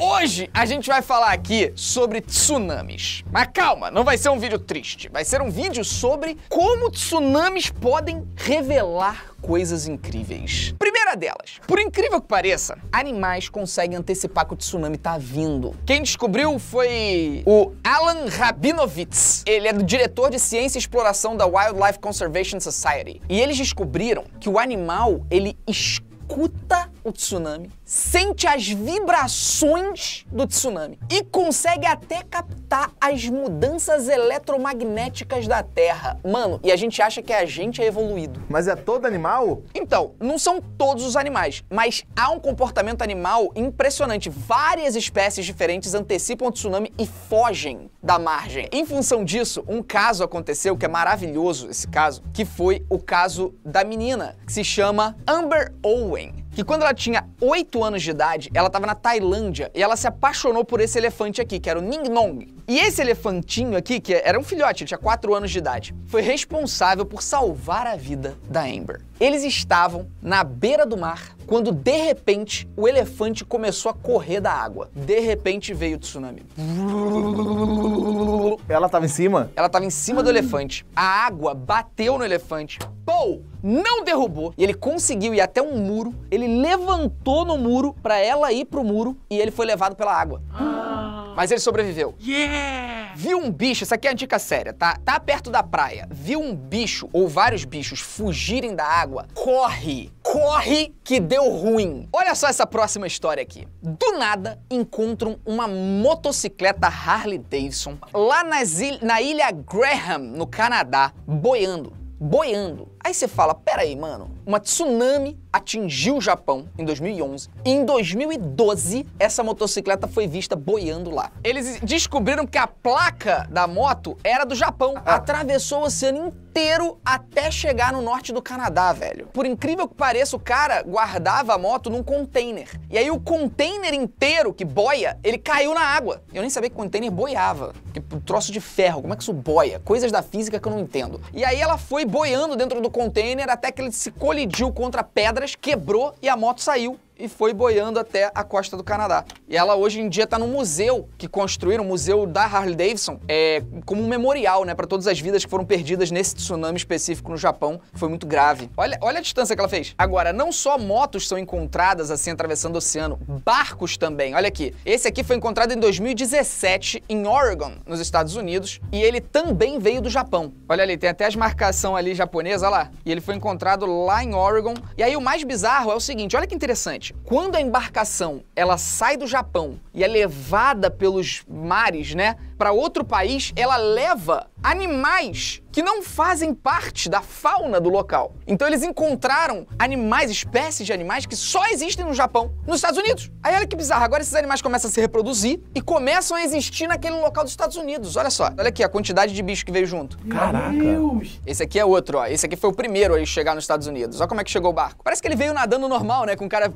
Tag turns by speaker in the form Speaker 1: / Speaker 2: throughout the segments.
Speaker 1: Hoje a gente vai falar aqui sobre tsunamis. Mas calma, não vai ser um vídeo triste, vai ser um vídeo sobre como tsunamis podem revelar coisas incríveis. Primeira delas, por incrível que pareça, animais conseguem antecipar que o tsunami está vindo. Quem descobriu foi o Alan Rabinovitz. Ele é do diretor de ciência e exploração da Wildlife Conservation Society. E eles descobriram que o animal, ele escuta o tsunami, sente as vibrações do tsunami e consegue até captar as mudanças eletromagnéticas da Terra. Mano, e a gente acha que a gente é evoluído. Mas é todo animal? Então, não são todos os animais, mas há um comportamento animal impressionante. Várias espécies diferentes antecipam o tsunami e fogem da margem. Em função disso, um caso aconteceu que é maravilhoso esse caso, que foi o caso da menina, que se chama Amber Owen que quando ela tinha 8 anos de idade, ela estava na Tailândia e ela se apaixonou por esse elefante aqui, que era o Ning Nong. E esse elefantinho aqui, que era um filhote, tinha 4 anos de idade, foi responsável por salvar a vida da Amber. Eles estavam na beira do mar quando de repente o elefante começou a correr da água. De repente veio o tsunami. Ela estava em cima? Ela estava em cima do elefante. A água bateu no elefante. Pou! não derrubou e ele conseguiu ir até um muro. Ele levantou no muro para ela ir pro muro e ele foi levado pela água. Ah. Mas ele sobreviveu. Yeah! Viu um bicho, Essa aqui é a dica séria, tá? Tá perto da praia, viu um bicho ou vários bichos fugirem da água, corre! Corre que deu ruim. Olha só essa próxima história aqui. Do nada, encontram uma motocicleta Harley Davidson lá nas il na ilha Graham, no Canadá, boiando boiando. Aí você fala, peraí, mano, uma tsunami atingiu o Japão em 2011. E em 2012, essa motocicleta foi vista boiando lá. Eles descobriram que a placa da moto era do Japão. Ah. Atravessou o oceano inteiro até chegar no norte do Canadá, velho. Por incrível que pareça, o cara guardava a moto num container. E aí o container inteiro que boia, ele caiu na água. Eu nem sabia que o container boiava. Que um troço de ferro, como é que isso boia? Coisas da física que eu não entendo. E aí ela foi boiando dentro do container até que ele se colidiu contra pedras quebrou e a moto saiu e foi boiando até a costa do Canadá. E ela hoje em dia está no museu que construíram, o museu da Harley Davidson, é, como um memorial, né, para todas as vidas que foram perdidas nesse tsunami específico no Japão, foi muito grave. Olha, olha a distância que ela fez. Agora, não só motos são encontradas assim atravessando o oceano, barcos também. Olha aqui. Esse aqui foi encontrado em 2017 em Oregon, nos Estados Unidos, e ele também veio do Japão. Olha ali, tem até as marcação ali japonesa, olha lá. E ele foi encontrado lá em Oregon. E aí o mais bizarro é o seguinte, olha que interessante seguinte, quando a embarcação ela sai do Japão e é levada pelos mares, né, para outro país, ela leva animais que não fazem parte da fauna do local. Então eles encontraram animais, espécies de animais que só existem no Japão, nos Estados Unidos. Aí olha que bizarro, agora esses animais começam a se reproduzir e começam a existir naquele local dos Estados Unidos. Olha só, olha aqui a quantidade de bicho que veio junto. Caraca! Esse aqui é outro, ó. Esse aqui foi o primeiro a chegar nos Estados Unidos. Olha como é que chegou o barco. Parece que ele veio nadando normal, né, com o cara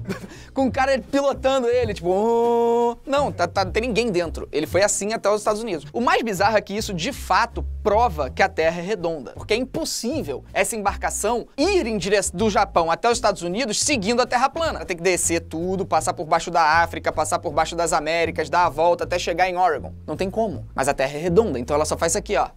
Speaker 1: com o cara pilotando ele, tipo. Oh. Não, tá, tá, não tem ninguém dentro. Ele foi assim até os Estados Unidos. O mais bizarro é que isso, de fato, prova que a Terra é redonda. Porque é impossível essa embarcação ir em direção do Japão até os Estados Unidos seguindo a Terra plana. Ela tem que descer tudo, passar por baixo da África, passar por baixo das Américas, dar a volta até chegar em Oregon. Não tem como. Mas a Terra é redonda, então ela só faz isso aqui, ó.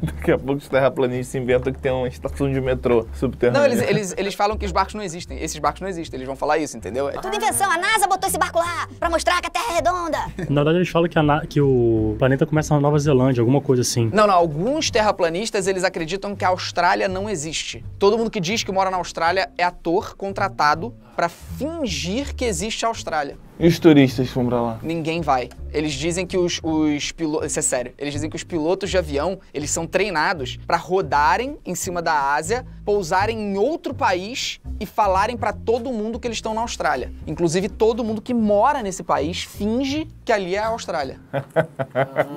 Speaker 1: Daqui a pouco os terraplanistas inventam que tem uma estação de metrô subterrânea. Não, eles, eles, eles falam que os barcos não existem. Esses barcos não existem, eles vão falar isso, entendeu? É tudo invenção. A NASA botou esse barco lá pra mostrar que a Terra é redonda. Na verdade, eles falam que, a, que o planeta começa na Nova Zelândia, alguma coisa assim. Não, não. Alguns terraplanistas, eles acreditam que a Austrália não existe. Todo mundo que diz que mora na Austrália é ator contratado para fingir que existe a Austrália. E os turistas que vão pra lá? Ninguém vai. Eles dizem que os, os pilotos. Isso é sério. Eles dizem que os pilotos de avião eles são treinados para rodarem em cima da Ásia, pousarem em outro país e falarem para todo mundo que eles estão na Austrália. Inclusive, todo mundo que mora nesse país finge que ali é a Austrália.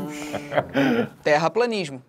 Speaker 1: Terraplanismo.